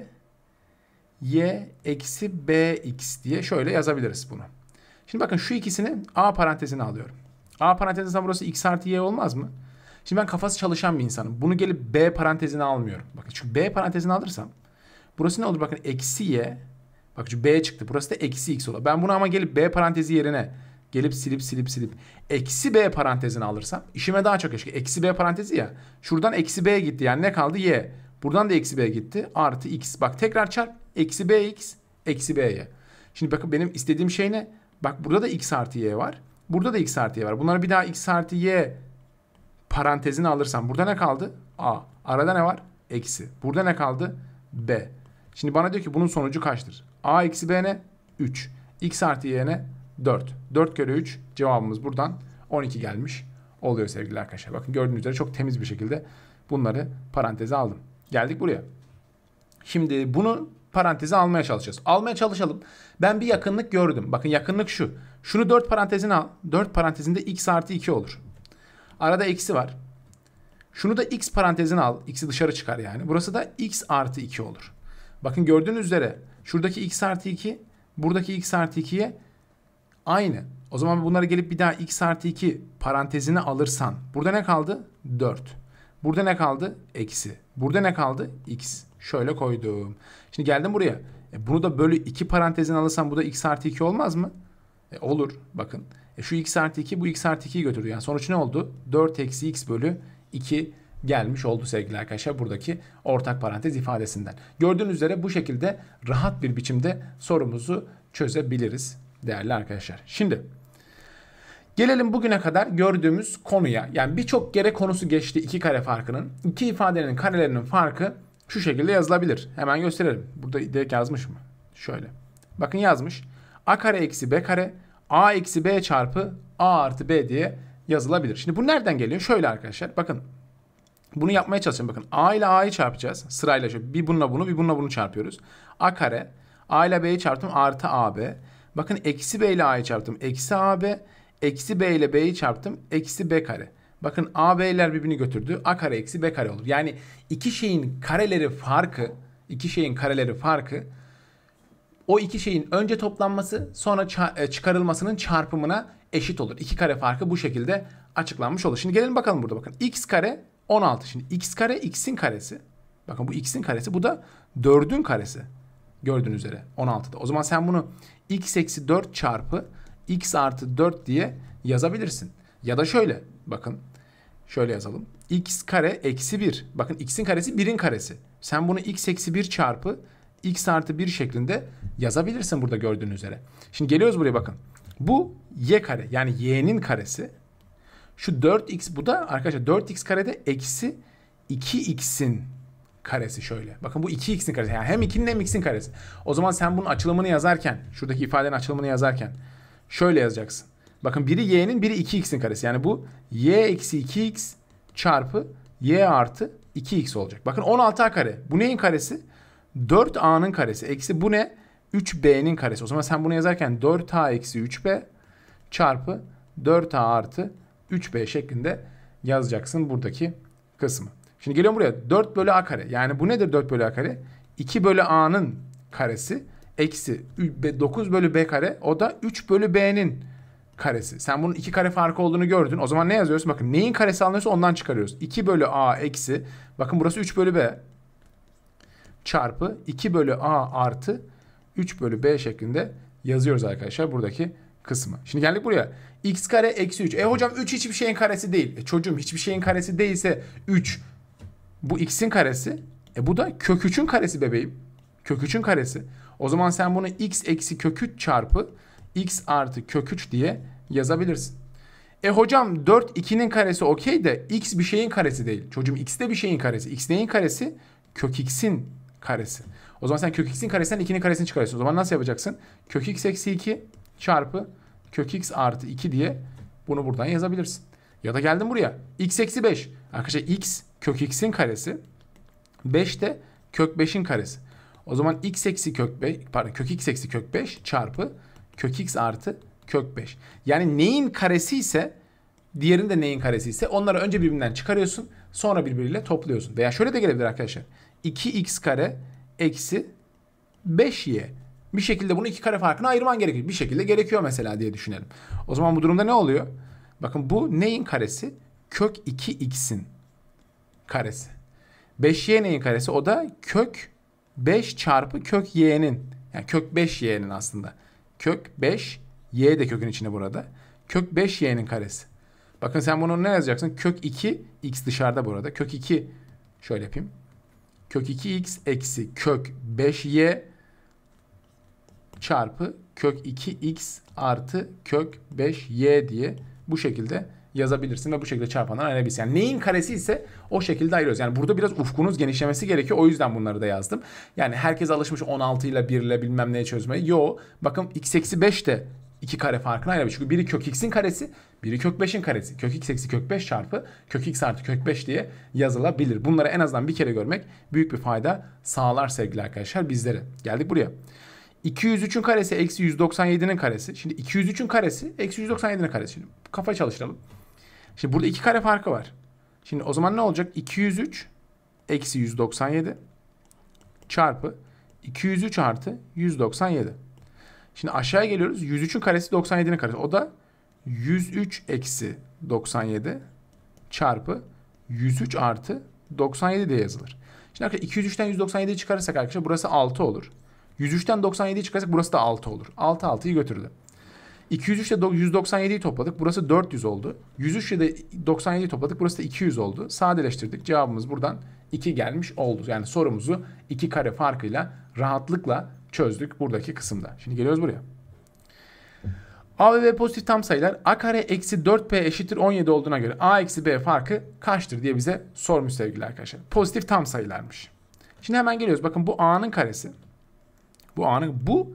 y eksi bx diye şöyle yazabiliriz bunu. Şimdi bakın şu ikisini a parantezine alıyorum. A parantezine burası x artı y olmaz mı? Şimdi ben kafası çalışan bir insanım. Bunu gelip b parantezine almıyorum. Bakın çünkü b parantezine alırsam burası ne olur? Bakın eksi y. Bak şu b çıktı. Burası da eksi x olur. Ben bunu ama gelip b parantezi yerine gelip silip silip silip eksi b parantezine alırsam işime daha çok yaşıyor. Eksi b parantezi ya. Şuradan eksi b gitti. Yani ne kaldı? y. Buradan da eksi b gitti. Artı x. Bak tekrar çarp. Eksi bx eksi b'ye. Şimdi bakın benim istediğim şey ne? Bak burada da x artı y var. Burada da x artı y var. Bunları bir daha x artı y parantezini alırsam burada ne kaldı? A. Arada ne var? Eksi. Burada ne kaldı? B. Şimdi bana diyor ki bunun sonucu kaçtır? A eksi B ne? 3. X artı Y ne? 4. 4 kere 3 cevabımız buradan 12 gelmiş oluyor sevgili arkadaşlar. Bakın gördüğünüz üzere çok temiz bir şekilde bunları paranteze aldım. Geldik buraya. Şimdi bunu parantezi almaya çalışacağız. Almaya çalışalım. Ben bir yakınlık gördüm. Bakın yakınlık şu. Şunu 4 parantezine al. 4 parantezinde x artı 2 olur. Arada eksi var. Şunu da x parantezine al. X'i dışarı çıkar yani. Burası da x artı 2 olur. Bakın gördüğünüz üzere şuradaki x artı 2 buradaki x artı 2'ye aynı. O zaman bunları gelip bir daha x artı 2 parantezine alırsan burada ne kaldı? 4. Burada ne kaldı? Eksi. Burada ne kaldı? X. Şöyle koydum. Şimdi geldim buraya. E bunu da böyle iki parantezin alırsam bu da x artı 2 olmaz mı? E olur bakın. E şu x artı 2 bu x artı 2'yi götürdü. Yani sonuç ne oldu? 4 eksi x bölü 2 gelmiş oldu sevgili arkadaşlar buradaki ortak parantez ifadesinden. Gördüğünüz üzere bu şekilde rahat bir biçimde sorumuzu çözebiliriz değerli arkadaşlar. Şimdi Gelelim bugüne kadar gördüğümüz konuya. Yani birçok kere konusu geçti iki kare farkının. iki ifadenin karelerinin farkı şu şekilde yazılabilir. Hemen gösterelim. Burada direkt yazmış mı? Şöyle. Bakın yazmış. A kare eksi B kare A eksi B çarpı A artı B diye yazılabilir. Şimdi bu nereden geliyor? Şöyle arkadaşlar. Bakın. Bunu yapmaya çalışın. Bakın A ile A'yı çarpacağız. Sırayla şöyle. Bir bununla bunu bir bununla bunu çarpıyoruz. A kare. A ile B'yi çarptım. Artı AB. Bakın eksi B ile A'yı çarptım. Eksi AB. Eksi B ile B'yi çarptım. Eksi B kare. Bakın A, B'ler birbirini götürdü. A kare eksi B kare olur. Yani iki şeyin kareleri farkı, iki şeyin kareleri farkı o iki şeyin önce toplanması sonra ça e, çıkarılmasının çarpımına eşit olur. İki kare farkı bu şekilde açıklanmış olur. Şimdi gelin bakalım burada bakın. X kare 16. Şimdi x kare x'in karesi. Bakın bu x'in karesi bu da 4'ün karesi. Gördüğünüz üzere 16'da. O zaman sen bunu x eksi 4 çarpı x artı 4 diye yazabilirsin. Ya da şöyle bakın Şöyle yazalım. x kare eksi 1. Bakın x'in karesi 1'in karesi. Sen bunu x eksi 1 çarpı x artı 1 şeklinde yazabilirsin burada gördüğünüz üzere. Şimdi geliyoruz buraya bakın. Bu y kare yani y'nin karesi. Şu 4x bu da arkadaşlar 4x karede eksi 2x'in karesi şöyle. Bakın bu 2x'in karesi. Yani hem 2'nin hem x'in karesi. O zaman sen bunun açılımını yazarken, şuradaki ifadenin açılımını yazarken şöyle yazacaksın. Bakın biri y'nin biri 2x'in karesi. Yani bu y eksi 2x çarpı y artı 2x olacak. Bakın 16a kare. Bu neyin karesi? 4a'nın karesi. Eksi bu ne? 3b'nin karesi. O zaman sen bunu yazarken 4a eksi 3b çarpı 4a artı 3b şeklinde yazacaksın buradaki kısmı. Şimdi geliyorum buraya. 4 bölü a kare. Yani bu nedir 4 bölü a kare? 2 bölü a'nın karesi eksi 9 bölü b kare. O da 3 bölü b'nin karesi. Sen bunun iki kare farkı olduğunu gördün. O zaman ne yazıyoruz? Bakın neyin karesi alınıyorsa ondan çıkarıyoruz. 2 bölü a eksi. Bakın burası 3 bölü b. Çarpı 2 bölü a artı 3 bölü b şeklinde yazıyoruz arkadaşlar buradaki kısmı. Şimdi geldik buraya. x kare eksi 3. E hocam 3 hiçbir şeyin karesi değil. E çocuğum hiçbir şeyin karesi değilse 3 bu x'in karesi. E bu da kök 3'ün karesi bebeğim. Kök 3'ün karesi. O zaman sen bunu x eksi kök 3 çarpı x artı kök 3 diye yazabilirsin. E hocam 4 2'nin karesi okey de x bir şeyin karesi değil. Çocuğum x de bir şeyin karesi. x neyin karesi? Kök x'in karesi. O zaman sen kök x'in karesinden 2'nin karesini çıkarıyorsun. O zaman nasıl yapacaksın? Kök x eksi 2 çarpı kök x artı 2 diye bunu buradan yazabilirsin. Ya da geldim buraya. x eksi 5. Arkadaşlar x kök x'in karesi. 5 de kök 5'in karesi. O zaman x eksi kök 5 pardon kök x eksi kök 5 çarpı kök x artı kök 5. Yani neyin karesi ise diğerinde neyin karesi ise onları önce birbirinden çıkarıyorsun sonra birbiriyle topluyorsun. Veya şöyle de gelebilir arkadaşlar. 2x kare eksi 5y. Bir şekilde bunu iki kare farkına ayırman gerekiyor. Bir şekilde gerekiyor mesela diye düşünelim. O zaman bu durumda ne oluyor? Bakın bu neyin karesi? Kök 2x'in karesi. 5y neyin karesi? O da kök 5 çarpı kök y'nin. Yani kök 5y'nin aslında kök 5 y de kökün içinde burada. Kök 5 y'nin karesi. Bakın sen bunu ne yazacaksın? Kök 2 x dışarıda burada. Kök 2 şöyle yapayım. Kök 2x eksi kök 5y çarpı kök 2x artı kök 5y diye bu şekilde yazabilirsin ve bu şekilde çarpandan ayırabilirsin. Yani neyin karesi ise o şekilde ayırıyoruz. Yani burada biraz ufkunuz genişlemesi gerekiyor. O yüzden bunları da yazdım. Yani herkes alışmış 16 ile 1 ile bilmem neye çözmeye. Yo bakın x eksi 5 de iki kare farkına ayırabilir. Çünkü biri kök x'in karesi, biri kök 5'in karesi. Kök x eksi kök 5 çarpı kök x artı kök 5 diye yazılabilir. Bunları en azından bir kere görmek büyük bir fayda sağlar sevgili arkadaşlar bizlere. Geldik buraya. 203'ün karesi eksi 197'nin karesi. Şimdi 203'ün karesi eksi 197'nin karesi. Şimdi kafa çalıştıralım. Şimdi burada iki kare farkı var. Şimdi o zaman ne olacak? 203 eksi 197 çarpı 203 artı 197. Şimdi aşağıya geliyoruz. 103'ün karesi 97'nin karesi. O da 103 eksi 97 çarpı 103 artı 97 diye yazılır. Şimdi arkadaşlar 203'ten 197'yi çıkarırsak arkadaşlar burası 6 olur. 103'ten 97'yi çıkarırsak burası da 6 olur. 6 6'yı götürdü. 203 ile 197'yi topladık. Burası 400 oldu. 103 ile 97'yi topladık. Burası da 200 oldu. Sadeleştirdik. Cevabımız buradan 2 gelmiş oldu. Yani sorumuzu 2 kare farkıyla rahatlıkla çözdük buradaki kısımda. Şimdi geliyoruz buraya. A ve B pozitif tam sayılar A kare eksi 4B eşittir 17 olduğuna göre A eksi B farkı kaçtır diye bize sormuş sevgili arkadaşlar. Pozitif tam sayılarmış. Şimdi hemen geliyoruz. Bakın bu A'nın karesi. Bu A'nın bu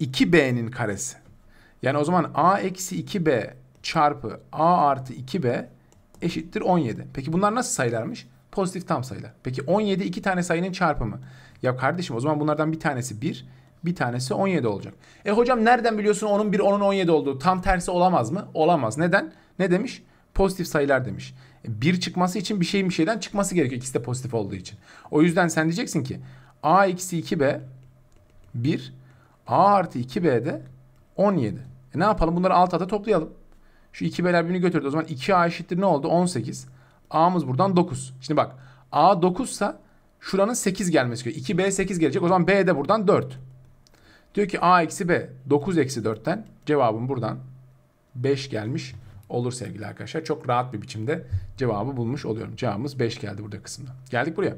2B'nin karesi. Yani o zaman a eksi 2b çarpı a artı 2b eşittir 17. Peki bunlar nasıl sayılarmış? Pozitif tam sayılar. Peki 17 iki tane sayının çarpımı. Ya kardeşim o zaman bunlardan bir tanesi 1, bir tanesi 17 olacak. E hocam nereden biliyorsun onun 1, onun 17 olduğu? Tam tersi olamaz mı? Olamaz. Neden? Ne demiş? Pozitif sayılar demiş. E, bir çıkması için bir şeyin bir şeyden çıkması gerekiyor. İkisi de pozitif olduğu için. O yüzden sen diyeceksin ki a eksi 2b 1, a artı 2b de 17. E ne yapalım? Bunları alt alta toplayalım. Şu 2 b'ler birini götürdü. O zaman 2A eşittir ne oldu? 18. A'mız buradan 9. Şimdi bak A 9 ise şuranın 8 gelmesi gerekiyor. 2B 8 gelecek. O zaman B de buradan 4. Diyor ki A eksi B 9 eksi 4'ten cevabım buradan 5 gelmiş olur sevgili arkadaşlar. Çok rahat bir biçimde cevabı bulmuş oluyorum. Cevabımız 5 geldi burada kısımda. Geldik buraya.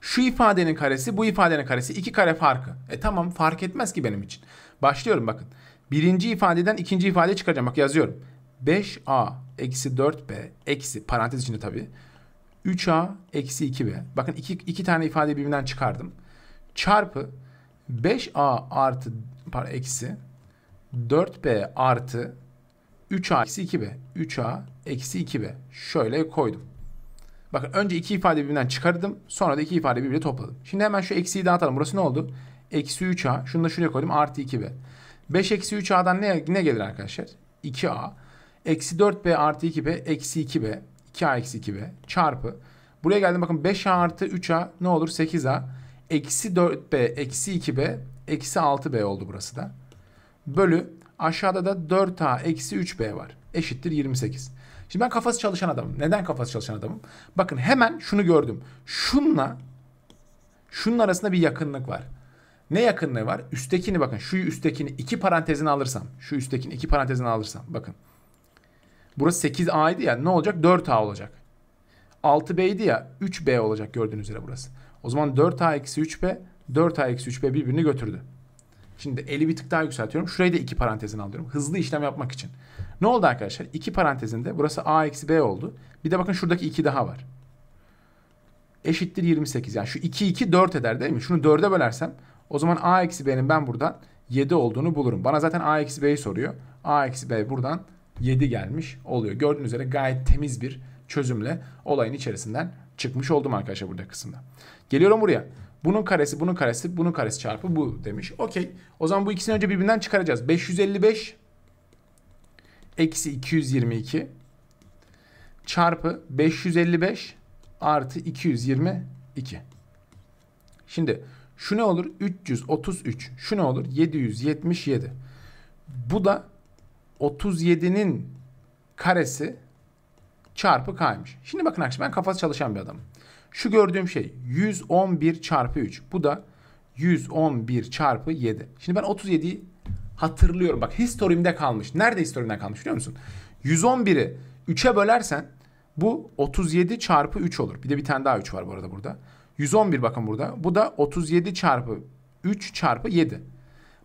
Şu ifadenin karesi bu ifadenin karesi iki kare farkı. E tamam fark etmez ki benim için. Başlıyorum bakın. Birinci ifadeden ikinci ifade çıkaracağım. Bak yazıyorum. 5a eksi 4b eksi parantez içinde tabii. 3a eksi 2b. Bakın iki, iki tane ifade birbirinden çıkardım. Çarpı 5a artı par, eksi 4b artı 3a eksi 2b. 3a eksi 2b. Şöyle koydum. Bakın önce iki ifade birbirinden çıkardım. Sonra da iki ifade birbiriyle topladım. Şimdi hemen şu eksiyi dağıtalım. Burası ne oldu? Eksi 3a. Şunu da şuraya koydum. Artı 2b. 5 eksi 3A'dan ne, ne gelir arkadaşlar? 2A. Eksi 4B artı 2B eksi 2B. 2A eksi 2B çarpı. Buraya geldim bakın 5A artı 3A ne olur? 8A. Eksi 4B eksi 2B eksi 6B oldu burası da. Bölü aşağıda da 4A eksi 3B var. Eşittir 28. Şimdi ben kafası çalışan adamım. Neden kafası çalışan adamım? Bakın hemen şunu gördüm. Şunla şunun arasında bir yakınlık var. Ne yakınlığı var? Üsttekini bakın. Şu üsttekini iki parantezine alırsam. Şu üsttekini iki parantezine alırsam. Bakın. Burası 8A idi ya. Ne olacak? 4A olacak. 6B idi ya. 3B olacak gördüğünüz üzere burası. O zaman 4A eksi 3B 4A eksi 3B birbirini götürdü. Şimdi eli bir tık daha yükseltiyorum. Şurayı da iki parantezine alıyorum. Hızlı işlem yapmak için. Ne oldu arkadaşlar? İki parantezinde burası A eksi B oldu. Bir de bakın şuradaki 2 daha var. Eşittir 28. Yani şu 2 2 4 eder değil mi? Şunu 4'e bölersem o zaman a eksi b'nin ben buradan 7 olduğunu bulurum. Bana zaten a eksi b'yi soruyor. a eksi b buradan 7 gelmiş oluyor. Gördüğünüz üzere gayet temiz bir çözümle olayın içerisinden çıkmış oldum arkadaşlar burada kısımda. Geliyorum buraya. Bunun karesi, bunun karesi, bunun karesi çarpı bu demiş. Okey. O zaman bu ikisini önce birbirinden çıkaracağız. 555 eksi 222 çarpı 555 artı 222. Şimdi şu ne olur? 333. Şu ne olur? 777. Bu da 37'nin karesi çarpı kaymış. Şimdi bakın arkadaşlar ben kafası çalışan bir adamım. Şu gördüğüm şey 111 çarpı 3. Bu da 111 çarpı 7. Şimdi ben 37'yi hatırlıyorum. Bak historimde kalmış. Nerede historimden kalmış biliyor musun? 111'i 3'e bölersen bu 37 çarpı 3 olur. Bir de bir tane daha 3 var bu arada burada. 111 bakın burada. Bu da 37 çarpı 3 çarpı 7.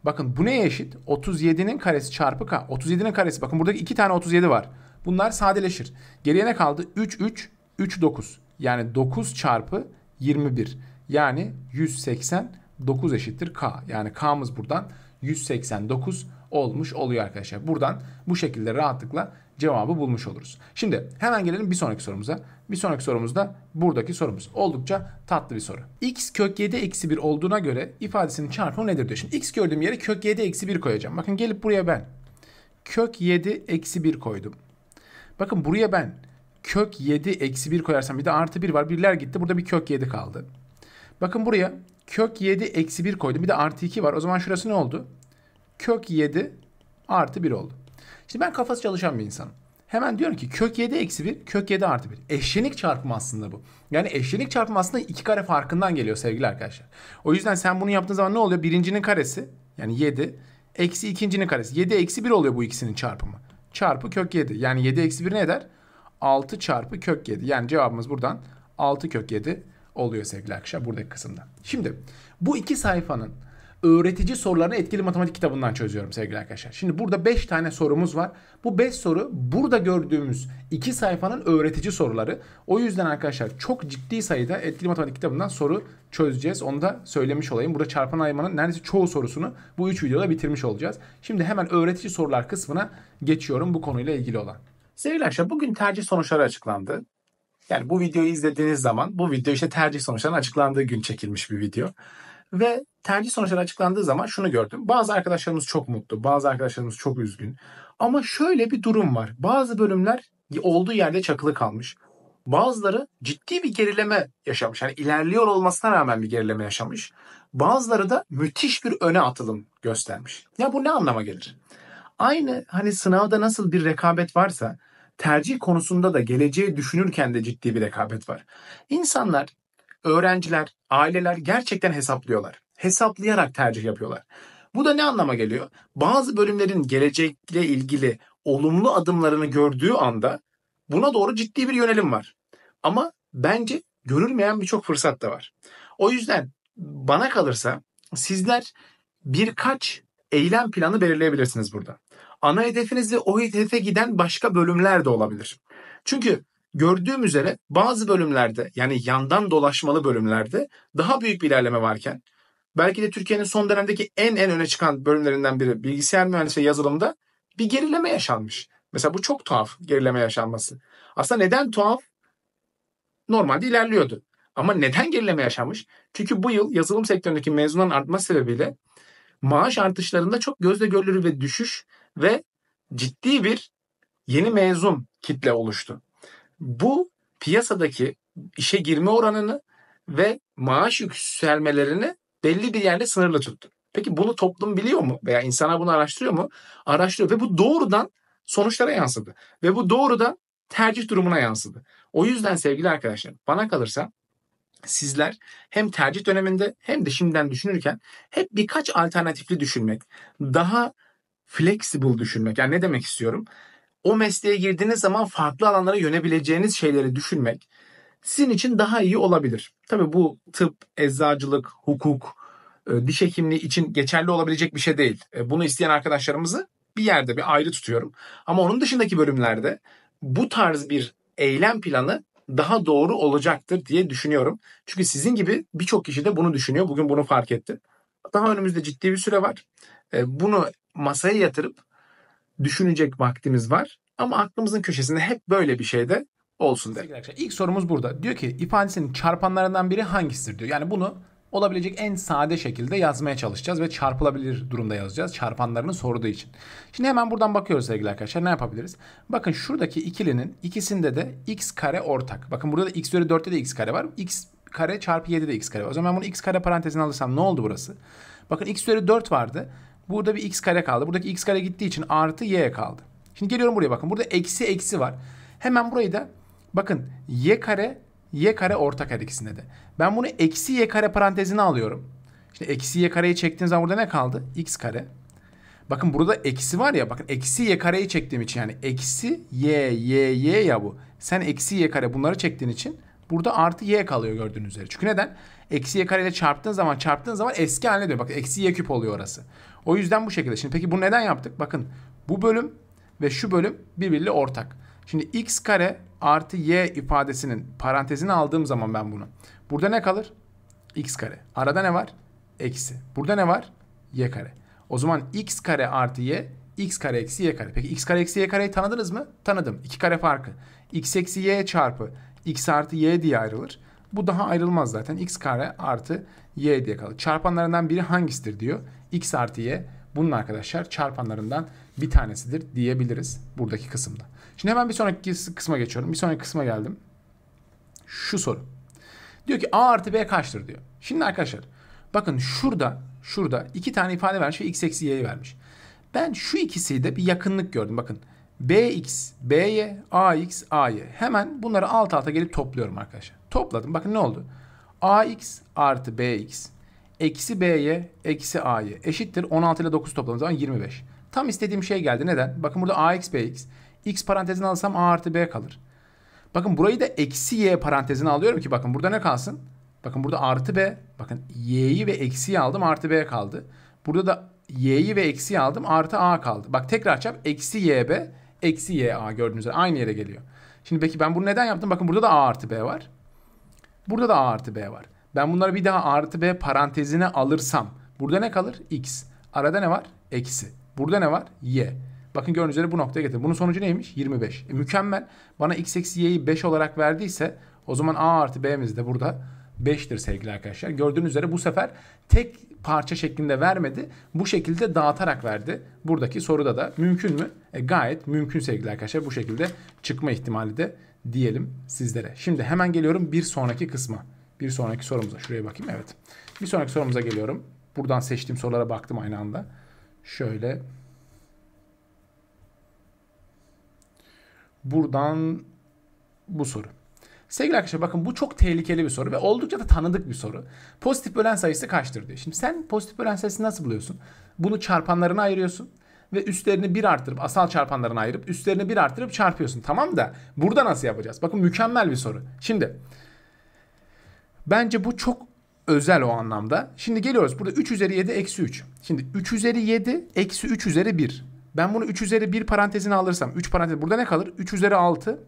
Bakın bu neye eşit? 37'nin karesi çarpı k. 37'nin karesi. Bakın burada iki tane 37 var. Bunlar sadeleşir. Geriye ne kaldı? 3, 3, 3, 9. Yani 9 çarpı 21. Yani 189 eşittir k. Yani k'mız buradan 189 olmuş oluyor arkadaşlar. Buradan bu şekilde rahatlıkla cevabı bulmuş oluruz. Şimdi hemen gelelim bir sonraki sorumuza. Bir sonraki sorumuz da buradaki sorumuz. Oldukça tatlı bir soru. x kök 7 eksi 1 olduğuna göre ifadesinin çarpımı nedir diyor. Şimdi x gördüğüm yere kök 7 eksi 1 koyacağım. Bakın gelip buraya ben kök 7 eksi 1 koydum. Bakın buraya ben kök 7 eksi 1 koyarsam bir de artı 1 var. Birler gitti. Burada bir kök 7 kaldı. Bakın buraya kök 7 eksi 1 koydum. Bir de artı 2 var. O zaman şurası ne oldu? Kök 7 artı 1 oldu. Şimdi ben kafası çalışan bir insanım. Hemen diyorum ki kök 7 eksi 1 kök 7 artı 1. Eşlenik çarpımı aslında bu. Yani eşlenik çarpımı aslında iki kare farkından geliyor sevgili arkadaşlar. O yüzden sen bunu yaptığın zaman ne oluyor? Birincinin karesi yani 7 eksi ikincinin karesi. 7 eksi 1 oluyor bu ikisinin çarpımı. Çarpı kök 7. Yani 7 eksi 1 ne eder? 6 çarpı kök 7. Yani cevabımız buradan 6 kök 7 oluyor sevgili arkadaşlar buradaki kısımda. Şimdi bu iki sayfanın öğretici sorularını etkili matematik kitabından çözüyorum sevgili arkadaşlar. Şimdi burada 5 tane sorumuz var. Bu 5 soru burada gördüğümüz 2 sayfanın öğretici soruları. O yüzden arkadaşlar çok ciddi sayıda etkili matematik kitabından soru çözeceğiz. Onu da söylemiş olayım. Burada çarpan ayırmanın neredeyse çoğu sorusunu bu 3 videoda bitirmiş olacağız. Şimdi hemen öğretici sorular kısmına geçiyorum bu konuyla ilgili olan. Sevgili arkadaşlar bugün tercih sonuçları açıklandı. Yani bu videoyu izlediğiniz zaman bu video işte tercih sonuçlarının açıklandığı gün çekilmiş bir video. Ve tercih sonuçları açıklandığı zaman şunu gördüm. Bazı arkadaşlarımız çok mutlu, bazı arkadaşlarımız çok üzgün. Ama şöyle bir durum var. Bazı bölümler olduğu yerde çakılı kalmış. Bazıları ciddi bir gerileme yaşamış. Yani ilerliyor olmasına rağmen bir gerileme yaşamış. Bazıları da müthiş bir öne atılım göstermiş. Ya bu ne anlama gelir? Aynı hani sınavda nasıl bir rekabet varsa tercih konusunda da geleceği düşünürken de ciddi bir rekabet var. İnsanlar, öğrenciler, aileler gerçekten hesaplıyorlar hesaplayarak tercih yapıyorlar. Bu da ne anlama geliyor? Bazı bölümlerin gelecekle ilgili olumlu adımlarını gördüğü anda buna doğru ciddi bir yönelim var. Ama bence görülmeyen birçok fırsat da var. O yüzden bana kalırsa sizler birkaç eylem planı belirleyebilirsiniz burada. Ana hedefinizde o hedefe giden başka bölümler de olabilir. Çünkü gördüğüm üzere bazı bölümlerde yani yandan dolaşmalı bölümlerde daha büyük bir ilerleme varken belki de Türkiye'nin son dönemdeki en en öne çıkan bölümlerinden biri bilgisayar mühendisliği yazılımda bir gerileme yaşanmış. Mesela bu çok tuhaf gerileme yaşanması. Aslında neden tuhaf? Normalde ilerliyordu. Ama neden gerileme yaşanmış? Çünkü bu yıl yazılım sektöründeki mezunların artması sebebiyle maaş artışlarında çok gözle görülür ve düşüş ve ciddi bir yeni mezun kitle oluştu. Bu piyasadaki işe girme oranını ve maaş yükselmelerini belli bir yerde sınırlı tuttu. Peki bunu toplum biliyor mu veya insanlar bunu araştırıyor mu? Araştırıyor ve bu doğrudan sonuçlara yansıdı ve bu doğrudan tercih durumuna yansıdı. O yüzden sevgili arkadaşlar bana kalırsa sizler hem tercih döneminde hem de şimdiden düşünürken hep birkaç alternatifli düşünmek, daha flexible düşünmek. Yani ne demek istiyorum? O mesleğe girdiğiniz zaman farklı alanlara yönebileceğiniz şeyleri düşünmek sizin için daha iyi olabilir. Tabii bu tıp, eczacılık, hukuk, e, diş hekimliği için geçerli olabilecek bir şey değil. E, bunu isteyen arkadaşlarımızı bir yerde bir ayrı tutuyorum. Ama onun dışındaki bölümlerde bu tarz bir eylem planı daha doğru olacaktır diye düşünüyorum. Çünkü sizin gibi birçok kişi de bunu düşünüyor. Bugün bunu fark etti. Daha önümüzde ciddi bir süre var. E, bunu masaya yatırıp düşünecek vaktimiz var. Ama aklımızın köşesinde hep böyle bir şey de olsun de. İlk sorumuz burada. Diyor ki ifadesinin çarpanlarından biri hangisidir diyor. Yani bunu olabilecek en sade şekilde yazmaya çalışacağız ve çarpılabilir durumda yazacağız çarpanlarını sorduğu için. Şimdi hemen buradan bakıyoruz sevgili arkadaşlar ne yapabiliriz? Bakın şuradaki ikilinin ikisinde de x kare ortak. Bakın burada da x üzeri 4'te de x kare var. x kare çarpı 7 de x kare var. O zaman ben bunu x kare parantezine alırsam ne oldu burası? Bakın x üzeri 4 vardı. Burada bir x kare kaldı. Buradaki x kare gittiği için artı y kaldı. Şimdi geliyorum buraya bakın. Burada eksi eksi var. Hemen burayı da Bakın y kare y kare ortak her ikisinde de. Ben bunu eksi y kare parantezine alıyorum. Şimdi eksi y kareyi çektiğim zaman burada ne kaldı? x kare. Bakın burada eksi var ya bakın eksi y kareyi çektiğim için yani eksi y y y ya bu. Sen eksi y kare bunları çektiğin için burada artı y kalıyor gördüğünüz üzere. Çünkü neden? Eksi y kareyle çarptığın zaman çarptığın zaman eski haline dönüyor. Bakın eksi y küp oluyor orası. O yüzden bu şekilde. Şimdi peki bunu neden yaptık? Bakın bu bölüm ve şu bölüm birbiriyle ortak. Şimdi x kare artı y ifadesinin parantezini aldığım zaman ben bunu. Burada ne kalır? x kare. Arada ne var? Eksi. Burada ne var? y kare. O zaman x kare artı y x kare eksi y kare. Peki x kare eksi y kareyi tanıdınız mı? Tanıdım. İki kare farkı. x eksi y çarpı x artı y diye ayrılır. Bu daha ayrılmaz zaten. x kare artı y diye kalır. Çarpanlarından biri hangisidir diyor. x artı y bunun arkadaşlar çarpanlarından bir tanesidir diyebiliriz buradaki kısımda. Şimdi hemen bir sonraki kısma geçiyorum. Bir sonraki kısma geldim. Şu soru. Diyor ki A artı B kaçtır diyor. Şimdi arkadaşlar bakın şurada şurada iki tane ifade vermiş ve x eksi y'yi vermiş. Ben şu ikisi de bir yakınlık gördüm. Bakın bx, by, ax, ay. Hemen bunları alt alta gelip topluyorum arkadaşlar. Topladım. Bakın ne oldu? ax artı bx eksi b'ye eksi a'ya eşittir. 16 ile 9 topladığım zaman 25. Tam istediğim şey geldi. Neden? Bakın burada ax bx. X parantezini alırsam A artı B kalır. Bakın burayı da eksi Y parantezine alıyorum ki bakın burada ne kalsın? Bakın burada artı B. Bakın Y'yi ve eksi aldım artı B kaldı. Burada da Y'yi ve eksi aldım artı A kaldı. Bak tekrar çarp eksi YB eksi YA gördüğünüz üzere aynı yere geliyor. Şimdi peki ben bunu neden yaptım? Bakın burada da A artı B var. Burada da A artı B var. Ben bunları bir daha artı B parantezine alırsam burada ne kalır? X. Arada ne var? Eksi. Burada ne var? Y. Bakın gördüğünüz üzere bu noktaya getirdim. Bunun sonucu neymiş? 25. E, mükemmel. Bana x eksi y'yi 5 olarak verdiyse o zaman a artı b'miz de burada 5'tir sevgili arkadaşlar. Gördüğünüz üzere bu sefer tek parça şeklinde vermedi. Bu şekilde dağıtarak verdi. Buradaki soruda da mümkün mü? E, gayet mümkün sevgili arkadaşlar. Bu şekilde çıkma ihtimali de diyelim sizlere. Şimdi hemen geliyorum bir sonraki kısma. Bir sonraki sorumuza. Şuraya bakayım. Evet. Bir sonraki sorumuza geliyorum. Buradan seçtiğim sorulara baktım aynı anda. Şöyle Buradan bu soru. Sevgili arkadaşlar bakın bu çok tehlikeli bir soru ve oldukça da tanıdık bir soru. Pozitif bölen sayısı kaçtır diyor. Şimdi sen pozitif bölen sayısını nasıl buluyorsun? Bunu çarpanlarına ayırıyorsun ve üstlerini bir artırıp asal çarpanlarına ayırıp üstlerini bir artırıp çarpıyorsun. Tamam da burada nasıl yapacağız? Bakın mükemmel bir soru. Şimdi bence bu çok özel o anlamda. Şimdi geliyoruz burada 3 üzeri 7 eksi 3. Şimdi 3 üzeri 7 eksi 3 üzeri 1. Ben bunu 3 üzeri 1 parantezine alırsam 3 parantez burada ne kalır? 3 üzeri 6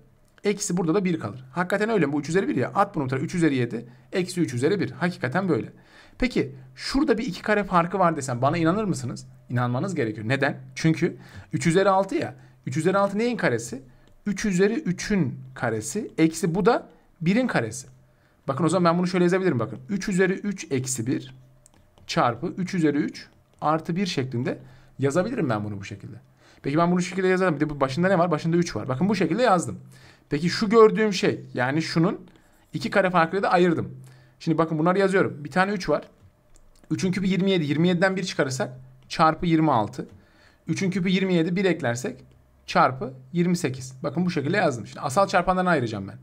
eksi burada da 1 kalır. Hakikaten öyle mi? Bu 3 üzeri 1 ya. At bunu tarafa 3 üzeri 7 eksi 3 üzeri 1. Hakikaten böyle. Peki şurada bir 2 kare farkı var desem bana inanır mısınız? İnanmanız gerekiyor. Neden? Çünkü 3 üzeri 6 ya. 3 üzeri 6 neyin karesi? 3 üzeri 3'ün karesi. Eksi bu da 1'in karesi. Bakın o zaman ben bunu şöyle yazabilirim bakın. 3 üzeri 3 eksi 1 çarpı 3 üzeri 3 artı 1 şeklinde Yazabilirim ben bunu bu şekilde. Peki ben bunu bu şekilde yazarım. Bir de bu başında ne var? Başında 3 var. Bakın bu şekilde yazdım. Peki şu gördüğüm şey yani şunun iki kare farkıyla da ayırdım. Şimdi bakın bunları yazıyorum. Bir tane 3 var. 3'ün küpü 27. 27'den 1 çıkarırsak çarpı 26. 3'ün küpü 27 1 eklersek çarpı 28. Bakın bu şekilde yazdım. Şimdi asal çarpandan ayıracağım ben.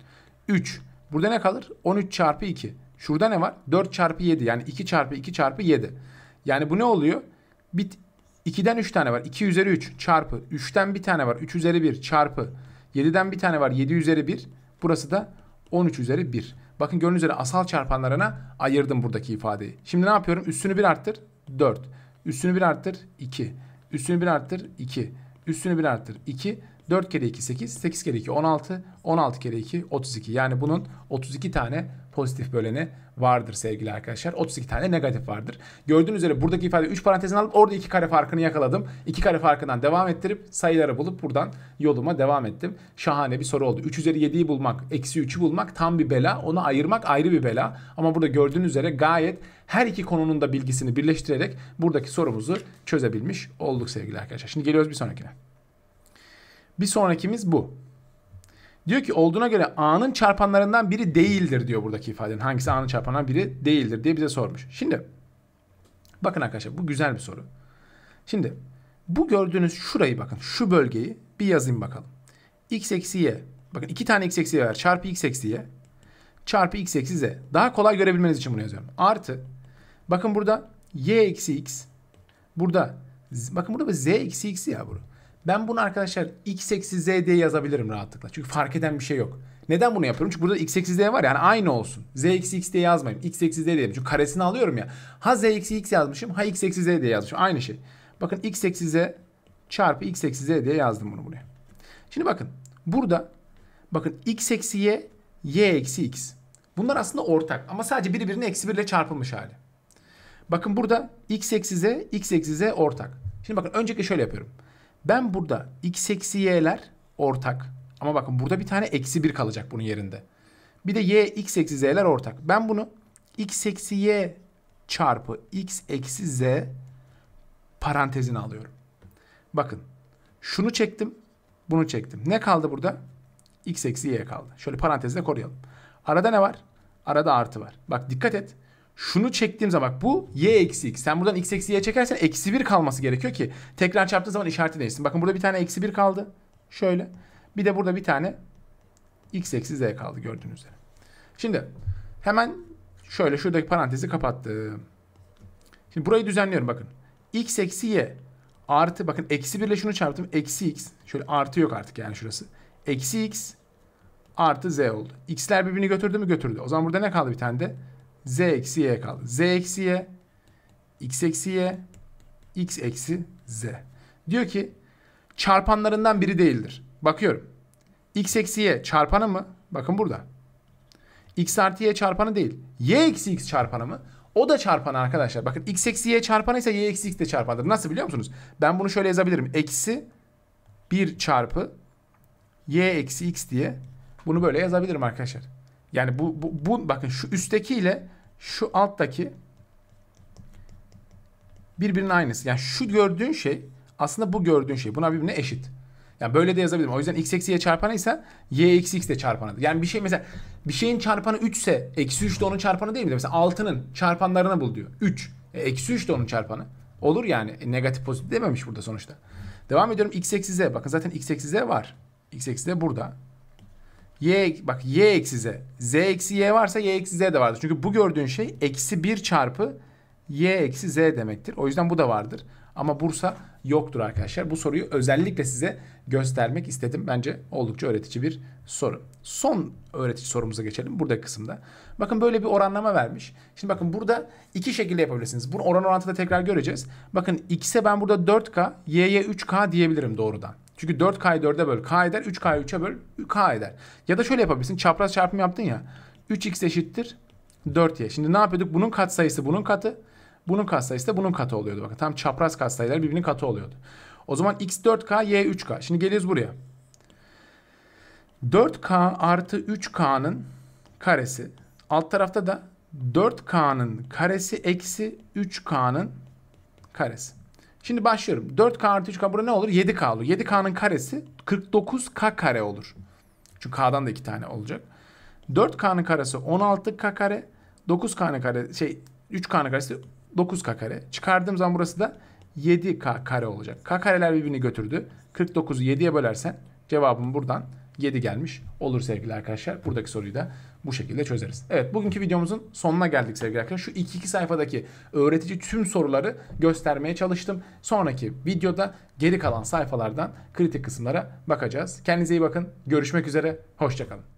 3. Burada ne kalır? 13 çarpı 2. Şurada ne var? 4 çarpı 7 yani 2 çarpı 2 çarpı 7. Yani bu ne oluyor? Bir, 2'den 3 tane var. 2 üzeri 3 çarpı 3'ten bir tane var. 3 üzeri 1 çarpı 7'den bir tane var. 7 üzeri 1. Burası da 13 üzeri 1. Bakın gördüğünüz üzere asal çarpanlarına ayırdım buradaki ifadeyi. Şimdi ne yapıyorum? Üstünü 1 arttır 4. Üstünü 1 arttır 2. Üstünü 1 arttır 2. Üstünü 1 arttır 2. 4 kere 2 8, 8 kere 2 16, 16 kere 2 32. Yani bunun 32 tane pozitif böleni vardır sevgili arkadaşlar. 32 tane negatif vardır. Gördüğünüz üzere buradaki ifade 3 parantezini alıp orada 2 kare farkını yakaladım. 2 kare farkından devam ettirip sayıları bulup buradan yoluma devam ettim. Şahane bir soru oldu. 3 üzeri 7'yi bulmak, eksi 3'ü bulmak tam bir bela. Onu ayırmak ayrı bir bela. Ama burada gördüğünüz üzere gayet her iki konunun da bilgisini birleştirerek buradaki sorumuzu çözebilmiş olduk sevgili arkadaşlar. Şimdi geliyoruz bir sonrakine. Bir sonrakimiz bu. Diyor ki olduğuna göre A'nın çarpanlarından biri değildir diyor buradaki ifadenin. Hangisi A'nın çarpanlarından biri değildir diye bize sormuş. Şimdi bakın arkadaşlar bu güzel bir soru. Şimdi bu gördüğünüz şurayı bakın şu bölgeyi bir yazayım bakalım. X eksi Y. Bakın iki tane X eksi Y var. Çarpı X eksi Y. Çarpı X eksi Z. Daha kolay görebilmeniz için bunu yazıyorum. Artı. Bakın burada Y eksi X. Burada. Bakın burada Z eksi X ya burada. Ben bunu arkadaşlar x eksi z diye yazabilirim rahatlıkla. Çünkü fark eden bir şey yok. Neden bunu yapıyorum? Çünkü burada x eksi z var yani aynı olsun. z eksi x diye yazmayayım. x eksi z diye. Çünkü karesini alıyorum ya. Ha z eksi x yazmışım ha x eksi z diye yazmışım. Aynı şey. Bakın x eksi z çarpı x eksi z diye yazdım bunu buraya. Şimdi bakın burada bakın x eksi y y eksi x. Bunlar aslında ortak ama sadece biri birine eksi birle çarpılmış hali. Bakın burada x eksi z x eksi z ortak. Şimdi bakın önceki şöyle yapıyorum. Ben burada x eksi y'ler ortak. Ama bakın burada bir tane eksi 1 kalacak bunun yerinde. Bir de y x eksi z'ler ortak. Ben bunu x eksi y çarpı x eksi z parantezine alıyorum. Bakın şunu çektim bunu çektim. Ne kaldı burada? x eksi y kaldı. Şöyle parantezle koruyalım. Arada ne var? Arada artı var. Bak dikkat et şunu çektiğim zaman bak bu y eksi x. Sen buradan x eksi y çekersen eksi 1 kalması gerekiyor ki tekrar çarptığın zaman işareti değişsin. Bakın burada bir tane eksi 1 kaldı. Şöyle. Bir de burada bir tane x eksi z kaldı gördüğünüz üzere. Şimdi hemen şöyle şuradaki parantezi kapattım. Şimdi burayı düzenliyorum bakın. x eksi y artı bakın eksi 1 ile şunu çarptım. Eksi x. Şöyle artı yok artık yani şurası. Eksi x artı z oldu. X'ler birbirini götürdü mü götürdü. O zaman burada ne kaldı bir tane de? z eksi y kaldı. z eksi y x eksi y x eksi z. Diyor ki çarpanlarından biri değildir. Bakıyorum. x eksi y çarpanı mı? Bakın burada. x artı y çarpanı değil. y eksi x çarpanı mı? O da çarpanı arkadaşlar. Bakın x eksi y çarpanı ise y eksi x de çarpandır. Nasıl biliyor musunuz? Ben bunu şöyle yazabilirim. Eksi 1 çarpı y eksi x diye bunu böyle yazabilirim arkadaşlar. Yani bu, bu, bu bakın şu üstteki ile şu alttaki birbirinin aynısı. Yani şu gördüğün şey aslında bu gördüğün şey. Bunlar birbirine eşit. Yani böyle de yazabilirim. O yüzden x eksi y çarpanı ise y eksi x de çarpanıdır. Yani bir şey mesela bir şeyin çarpanı 3 ise eksi 3 de onun çarpanı değil mi? Mesela 6'nın çarpanlarını bul diyor. 3. E, eksi 3 de onun çarpanı. Olur yani. E, negatif pozitif dememiş burada sonuçta. Devam ediyorum. x eksi z. Bakın zaten x eksi z var. x eksi z burada. Y bak y eksi z. Z eksi y varsa y eksi z de vardır. Çünkü bu gördüğün şey eksi 1 çarpı y eksi z demektir. O yüzden bu da vardır. Ama Bursa yoktur arkadaşlar. Bu soruyu özellikle size göstermek istedim. Bence oldukça öğretici bir soru. Son öğretici sorumuza geçelim burada kısımda. Bakın böyle bir oranlama vermiş. Şimdi bakın burada iki şekilde yapabilirsiniz. Bunu oran orantıda tekrar göreceğiz. Bakın x'e ben burada 4k, y'ye 3k diyebilirim doğrudan. Çünkü 4K'yı 4'e böl K eder. 3K'yı 3'e böl K eder. Ya da şöyle yapabilirsin. Çapraz çarpım yaptın ya. 3X eşittir 4Y. Şimdi ne yapıyorduk? Bunun katsayısı bunun katı. Bunun katsayısı da bunun katı oluyordu. Bakın tam çapraz katsayılar birbirinin katı oluyordu. O zaman X 4K, Y 3K. Şimdi geliyoruz buraya. 4K artı 3K'nın karesi. Alt tarafta da 4K'nın karesi eksi 3K'nın karesi. Şimdi başlıyorum. 4K artı 3K burada ne olur? 7K olur. 7K'nın karesi 49K kare olur. Çünkü K'dan da 2 tane olacak. 4K'nın karesi 16K kare. 9K'nın kare şey 3K'nın karesi 9K kare. Çıkardığım zaman burası da 7K kare olacak. K kareler birbirini götürdü. 49'u 7'ye bölersen cevabım buradan 7 gelmiş olur sevgili arkadaşlar. Buradaki soruyu da bu şekilde çözeriz. Evet bugünkü videomuzun sonuna geldik sevgili arkadaşlar. Şu iki iki sayfadaki öğretici tüm soruları göstermeye çalıştım. Sonraki videoda geri kalan sayfalardan kritik kısımlara bakacağız. Kendinize iyi bakın. Görüşmek üzere. Hoşçakalın.